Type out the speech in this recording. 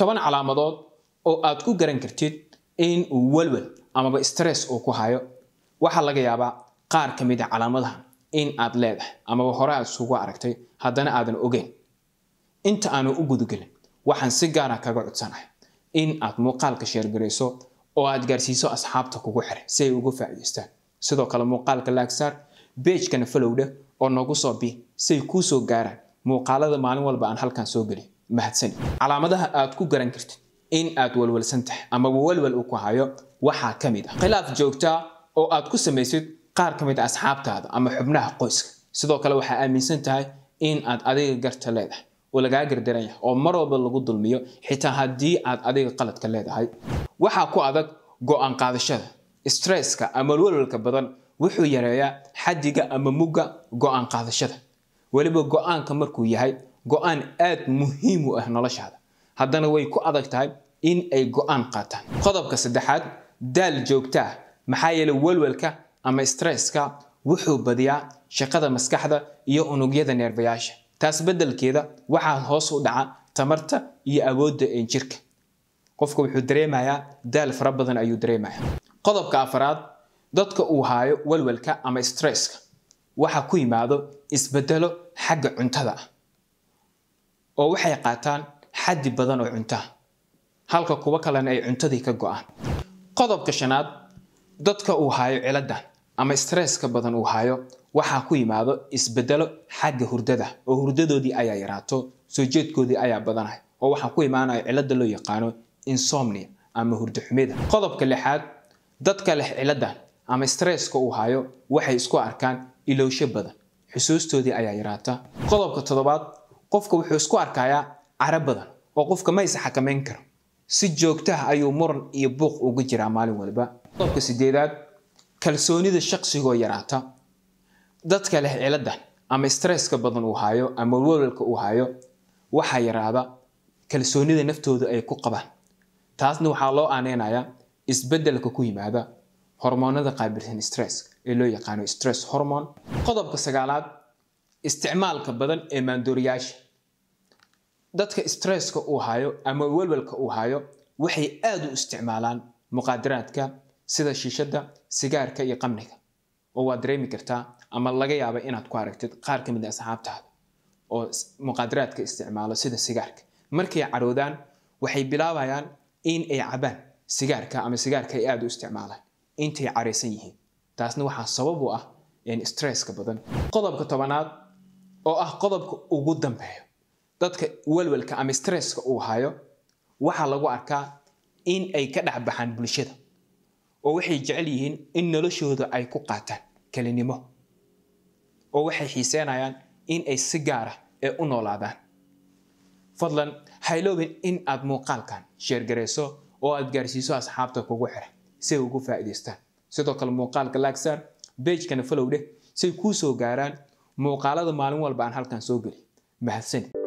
toban calaamadood oo aad ku garan kartid in uu walwal amaba stress uu ku hayo waxaa laga yaabaa qaar ka mid a ah calaamadaha in aad leedahay amaba hore aad isugu aragtay haddana aadan ogeyn inta aanu u gudugelin waxaan si gaara ah kaga codsanahay in aad muuqaalka sheergarayso oo aad gaarsiiso asxaabta kugu xiray si ay ugu faa'iidaystaan sidoo kale muuqaalka laagsaar beejkana falowdha oo nagu soo bii say kuu soo gaaraan muuqaalada maalin walba aan halkan soo geliy mahadsani calaamadaha aad ku garan kartid in aad walwalsan tahay amaba walwal uu ku hayo waxaa ka mid ah khilaaf joogta oo aad ku samaysid qaar ka mid a ah asxaabtaada ama xubnaha qoyska sidoo kale waxaa aaminsan tahay in aad adiga garta leedahay oo lagaa gardaran yahay oo mar walba lagu dulmiyo xitaa haddii aad adiga qaladka leedahay waxaa ku adag go-aan qaadashada stresska ama walwalka badan wuxuu yareeyaa xadiga ama mugga go-aan qaadashada weliba go-aanka markuu yahay go-aan aad muhiim u ah noloshaada haddana way ku adag tahay in ay go-aan qaataan qodobka saddexaad daal joogta ah. maxaa yeeley walwalka ama stresska wuxuu badiyaa shaqada maskaxda iyo unugyada neerbayaasha taas beddelkeeda waxaa hoos u dhaca tamarta iyo awoodda ee jirka qofka wuxuu dareemayaa daal fara badan ayuu dareemaya qodobka afaraad dadka uu haayo walwalka ama stresska waxaa ku yimaado isbedelo xagga cuntada ah oo waxay qaataan xaddi badan oo cuntaa halka kuwo kalena ay cuntadii ka go'aan qodobka shanaad dadka uu haayo ciladda ama stresska badan uu hayo waxaa ku yimaado isbedelo xagga hurdada oo hurdadoodii ayaa yaraato soo jeedkoodii ayaa badanahay oo waxaa ku imaanaya cilada loo yaqaano insomnia ama hurdo xumida qodobka lixaad dadka leh ciladan ama stresska uu hayo waxay isku arkaan ilowsho badan xusuustoodii ayaa yaraata qodobka toddobaad qofka wuxuu isku arkayaa caro badan oo qofka maysa is xakamayn karo si joogtaha ah ayuu muran iyo buuq ugu jiraa maalin waliba qodobka sideedaad kalsoonida shaqsigoo yaraata dadka leh ciladan ama stresska badan uu hayo ama walwalka uu hayo waxaa yaraada kalsoonida naftooda ay ku qabaan taasna waxaa loo aaneynayaa isbedelka ku yimaada hormoonada qaabilsan stress ee loo yaqaano stress hormone qodobka sagaalaad isticmaalka badan ee maandooriyaasha dadka stresska uu hayo ama welwelka uu hayo waxay aada u isticmaalaan muqaadaraadka sida shiishadda sigaarka iyo qamniga oo waad dareemi kartaa ama laga yaaba inaad ku aragtid qaar ka mid a ah asxaabtaada oo muqaadaraadka isticmaalo sida sigaarka markay caroodaan waxay bilaabayaan in ay cabaan sigaarka ama sigaarka ay aada u isticmaalaan intay caraysan yihiin taasna waxaa sabab u ah stresska badan qodobka tobanaad oo ah qodobka ugu dambeeyo dadka walwalka ama stresska uu hayo waxaa lagu arkaa in ay ka dhexbaxaan bulshada oo waxay jecel yihiin in noloshooda ay ku qaataan kelinimo oo waxay xiiseenayaan in ay si gaara ee u noolaadaan fadlan hayloobin in aad muuqaalkan sheergarayso oo aad gaarsiiso asxaabta kugu xira si ay ugu faa'iidaystaan sidoo kale muuqaalka lagsar bejkana folowdheh si ay kuu soo gaaraan muuqaalada maalin walba aan halkan soo geli mahadsanid